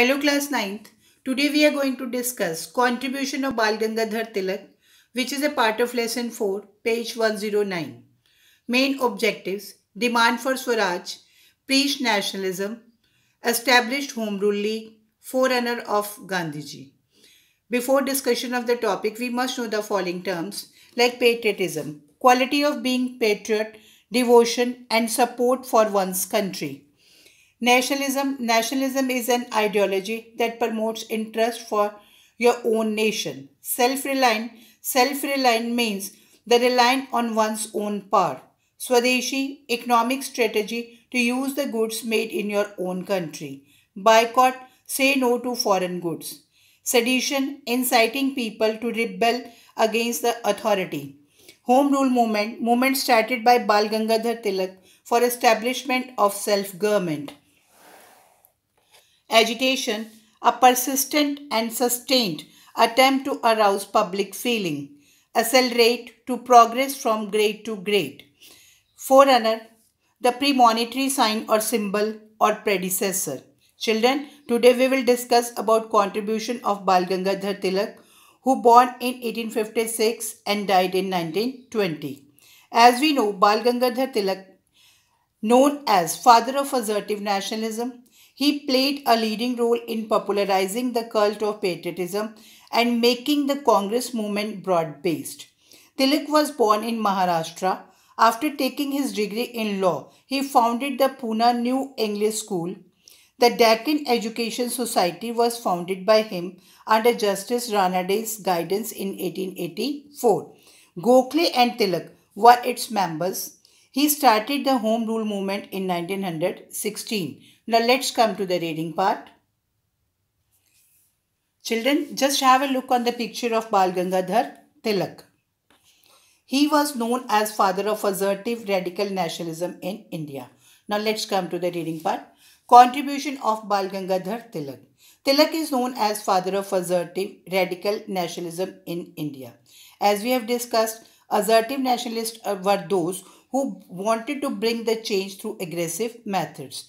Hello class 9th. Today we are going to discuss contribution of Bal Gangadhar Tilak which is a part of lesson 4 page 109. Main objectives demand for Swaraj, preach nationalism, established home rule league, forerunner of Gandhiji. Before discussion of the topic we must know the following terms like patriotism, quality of being patriot, devotion and support for one's country. Nationalism Nationalism is an ideology that promotes interest for your own nation. Self-reliant Self-reliant means the reliant on one's own power. Swadeshi economic strategy to use the goods made in your own country. Boycott say no to foreign goods. Sedition inciting people to rebel against the authority. Home Rule Movement, movement started by Bal Gangadhar Tilak for establishment of self-government agitation, a persistent and sustained attempt to arouse public feeling, accelerate to progress from grade to grade. Forerunner, the premonitory sign or symbol or predecessor. Children, today we will discuss about contribution of Bal Gangadhar Tilak who born in 1856 and died in 1920. As we know, Bal Gangadhar Tilak, known as father of assertive nationalism, he played a leading role in popularizing the cult of patriotism and making the Congress movement broad based. Tilak was born in Maharashtra. After taking his degree in law, he founded the Pune New English School. The Deccan Education Society was founded by him under Justice Ranade's guidance in 1884. Gokhale and Tilak were its members. He started the Home Rule movement in 1916. Now let's come to the reading part. Children, just have a look on the picture of Bal Gangadhar Tilak. He was known as father of assertive radical nationalism in India. Now let's come to the reading part. Contribution of Bal Gangadhar Tilak. Tilak is known as father of assertive radical nationalism in India. As we have discussed, assertive nationalists were those who wanted to bring the change through aggressive methods.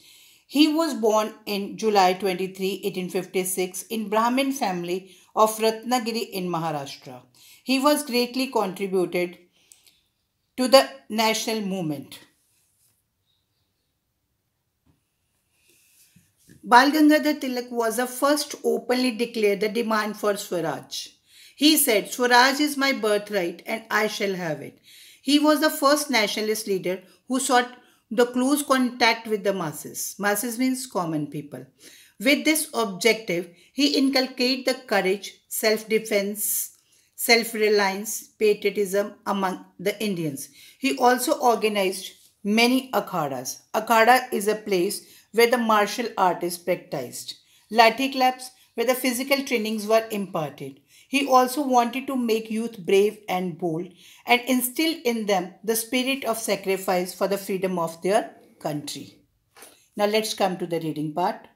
He was born in July 23, 1856 in Brahmin family of Ratnagiri in Maharashtra. He was greatly contributed to the national movement. Bal Gangadhar Tilak was the first openly declared the demand for Swaraj. He said, Swaraj is my birthright and I shall have it. He was the first nationalist leader who sought the close contact with the masses. Masses means common people. With this objective, he inculcated the courage, self-defense, self-reliance, patriotism among the Indians. He also organized many akhadas. Akhada is a place where the martial art is practiced. Lathi clubs where the physical trainings were imparted. He also wanted to make youth brave and bold and instill in them the spirit of sacrifice for the freedom of their country. Now let's come to the reading part.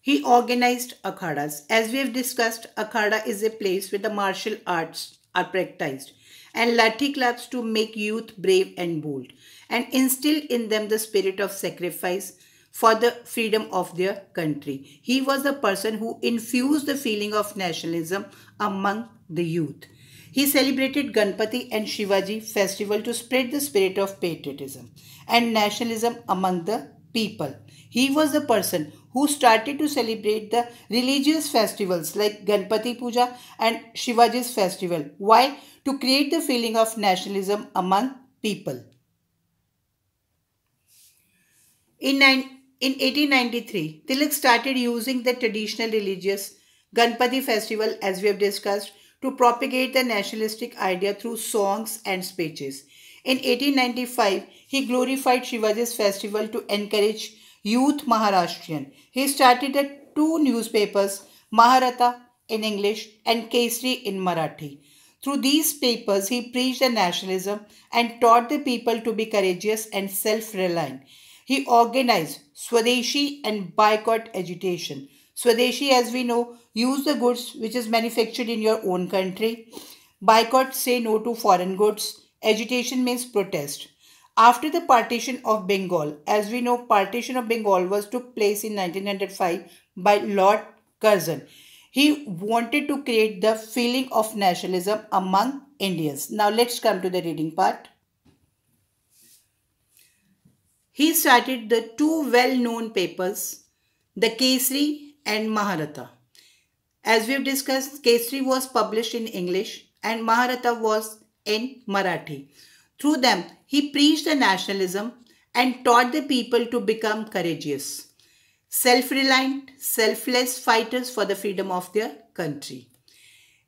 He organized akhadas. As we have discussed, akhada is a place where the martial arts are practiced and lathi clubs to make youth brave and bold and instill in them the spirit of sacrifice for the freedom of their country. He was the person who infused the feeling of nationalism among the youth. He celebrated Ganpati and Shivaji festival to spread the spirit of patriotism and nationalism among the people. He was the person who started to celebrate the religious festivals like Ganpati Puja and Shivaji's festival. Why? To create the feeling of nationalism among people. In in 1893, Tilak started using the traditional religious Ganpati festival, as we have discussed, to propagate the nationalistic idea through songs and speeches. In 1895, he glorified Shivaji's festival to encourage youth Maharashtrian. He started two newspapers, Maharata in English and Kesri in Marathi. Through these papers, he preached the nationalism and taught the people to be courageous and self-reliant. He organized Swadeshi and boycott agitation. Swadeshi, as we know, use the goods which is manufactured in your own country. Boycott, say no to foreign goods. Agitation means protest. After the partition of Bengal, as we know, partition of Bengal was took place in 1905 by Lord Curzon. He wanted to create the feeling of nationalism among Indians. Now let's come to the reading part. He started the two well-known papers, the Kesri and maharata As we've discussed, Kesri was published in English and maharata was in Marathi. Through them, he preached the nationalism and taught the people to become courageous, self-reliant, selfless fighters for the freedom of their country.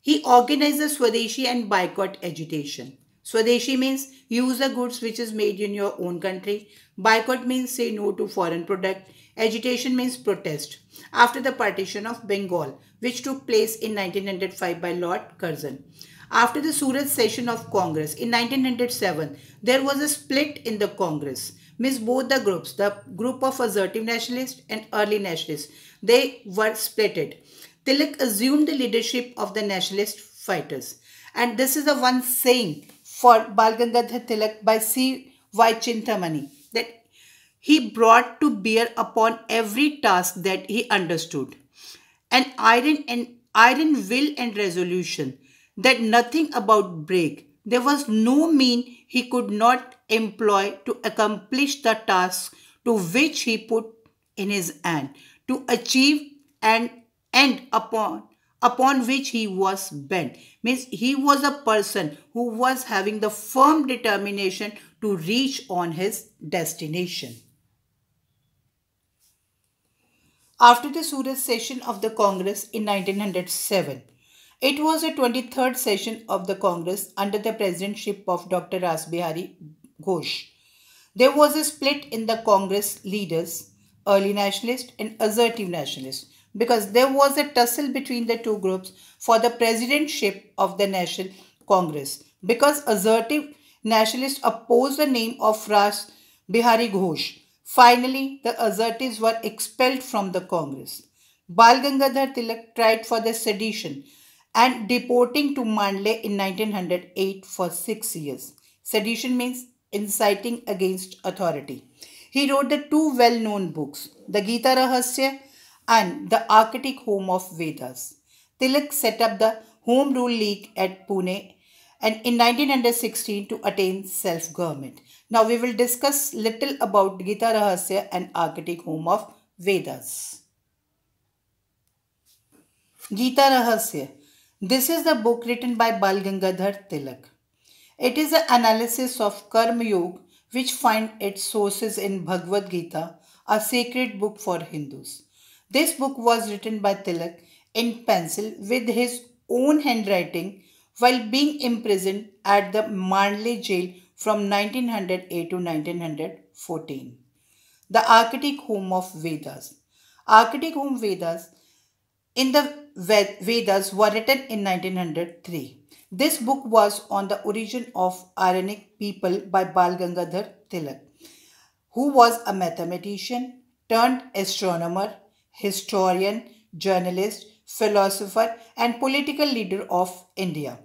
He organized the Swadeshi and boycott agitation. Swadeshi means use the goods which is made in your own country. Boycott means say no to foreign product. Agitation means protest. After the partition of Bengal, which took place in 1905 by Lord Curzon. After the Surat session of Congress in 1907, there was a split in the Congress. Means both the groups, the group of assertive nationalists and early nationalists, they were splitted. Tilak assumed the leadership of the nationalist fighters. And this is the one saying for Bal Gangadhar Tilak by C. Y. Chintamani that he brought to bear upon every task that he understood. An iron and iron will and resolution that nothing about break. There was no mean he could not employ to accomplish the task to which he put in his hand to achieve and end upon upon which he was bent. Means he was a person who was having the firm determination to reach on his destination. After the Surat session of the Congress in 1907, it was the 23rd session of the Congress under the presidentship of Dr. Rasbihari Ghosh. There was a split in the Congress leaders, early nationalists and assertive nationalists because there was a tussle between the two groups for the presidentship of the National Congress. Because assertive nationalists opposed the name of Rash Bihari Ghosh, finally the assertives were expelled from the Congress. Bal Gangadhar Tilak tried for the sedition and deporting to Mandalay in 1908 for six years. Sedition means inciting against authority. He wrote the two well-known books, the Gita Rahasya and the Arctic home of Vedas. Tilak set up the Home Rule League at Pune and in 1916 to attain self-government. Now we will discuss little about Gita Rahasya and Arctic home of Vedas. Gita Rahasya. This is the book written by Bal Gangadhar Tilak. It is an analysis of Karma Yoga which find its sources in Bhagavad Gita, a sacred book for Hindus. This book was written by Tilak in pencil with his own handwriting while being imprisoned at the Mandalay jail from 1908 to 1914. The Arctic home of Vedas. Arctic home Vedas in the Vedas were written in 1903. This book was on the origin of Iranic people by Bal Gangadhar Tilak, who was a mathematician turned astronomer historian, journalist, philosopher, and political leader of India.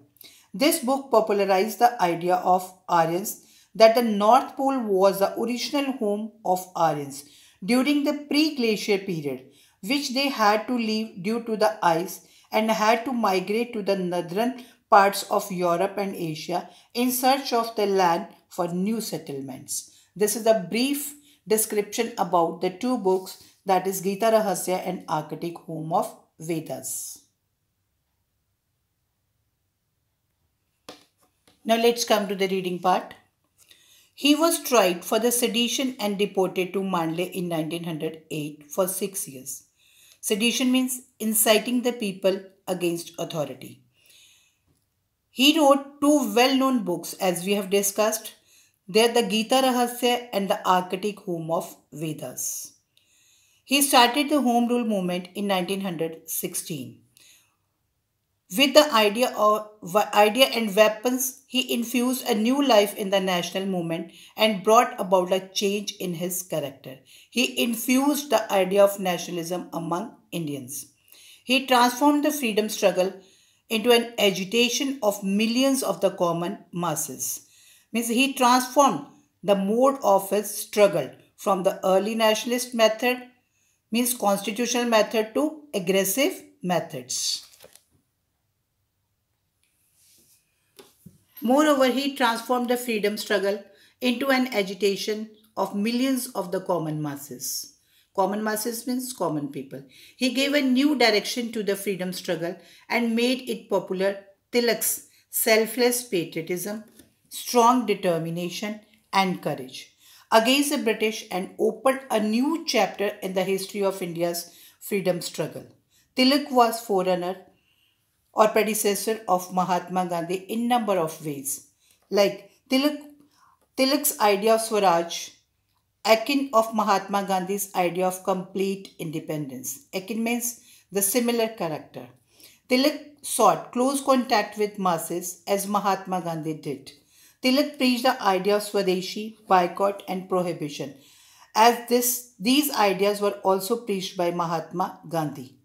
This book popularized the idea of Aryans that the North Pole was the original home of Aryans during the pre-glacier period, which they had to leave due to the ice and had to migrate to the northern parts of Europe and Asia in search of the land for new settlements. This is a brief description about the two books that is Gita Rahasya and Arctic home of Vedas. Now let's come to the reading part. He was tried for the sedition and deported to Manle in 1908 for six years. Sedition means inciting the people against authority. He wrote two well-known books as we have discussed. They are the Gita Rahasya and the Arctic Home of Vedas. He started the Home Rule movement in 1916. With the idea of idea and weapons, he infused a new life in the national movement and brought about a change in his character. He infused the idea of nationalism among Indians. He transformed the freedom struggle into an agitation of millions of the common masses. Means he transformed the mode of his struggle from the early nationalist method means constitutional method to aggressive methods. Moreover, he transformed the freedom struggle into an agitation of millions of the common masses. Common masses means common people. He gave a new direction to the freedom struggle and made it popular. Tilak's selfless patriotism, strong determination, and courage against the British and opened a new chapter in the history of India's freedom struggle. Tilak was forerunner or predecessor of Mahatma Gandhi in number of ways. Like Tilak, Tilak's idea of Swaraj, akin of Mahatma Gandhi's idea of complete independence. Akin means the similar character. Tilak sought close contact with masses as Mahatma Gandhi did. Tilak preached the idea of Swadeshi, boycott and prohibition as this, these ideas were also preached by Mahatma Gandhi.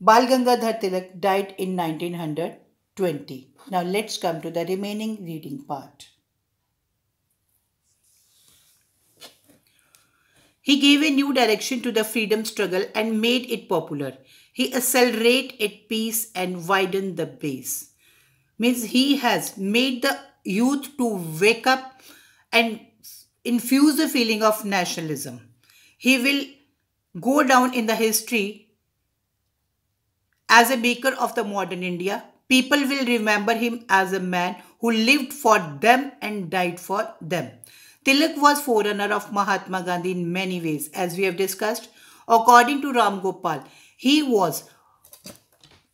Bal Gangadhar Tilak died in 1920. Now let's come to the remaining reading part. He gave a new direction to the freedom struggle and made it popular. He accelerated peace and widened the base. Means he has made the youth to wake up and infuse a feeling of nationalism. He will go down in the history as a maker of the modern India. People will remember him as a man who lived for them and died for them. Tilak was forerunner of Mahatma Gandhi in many ways, as we have discussed. According to Ram Gopal, he was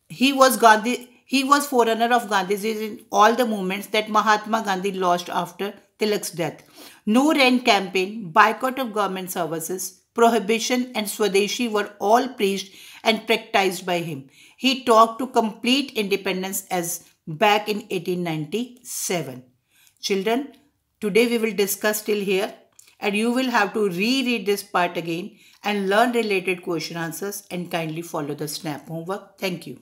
he was Gandhi he was forerunner of Gandhi's in all the movements that Mahatma Gandhi lost after Tilak's death. No rent campaign, boycott of government services, prohibition and Swadeshi were all preached and practiced by him. He talked to complete independence as back in 1897. Children, today we will discuss till here and you will have to reread this part again and learn related question answers and kindly follow the SNAP homework. Thank you.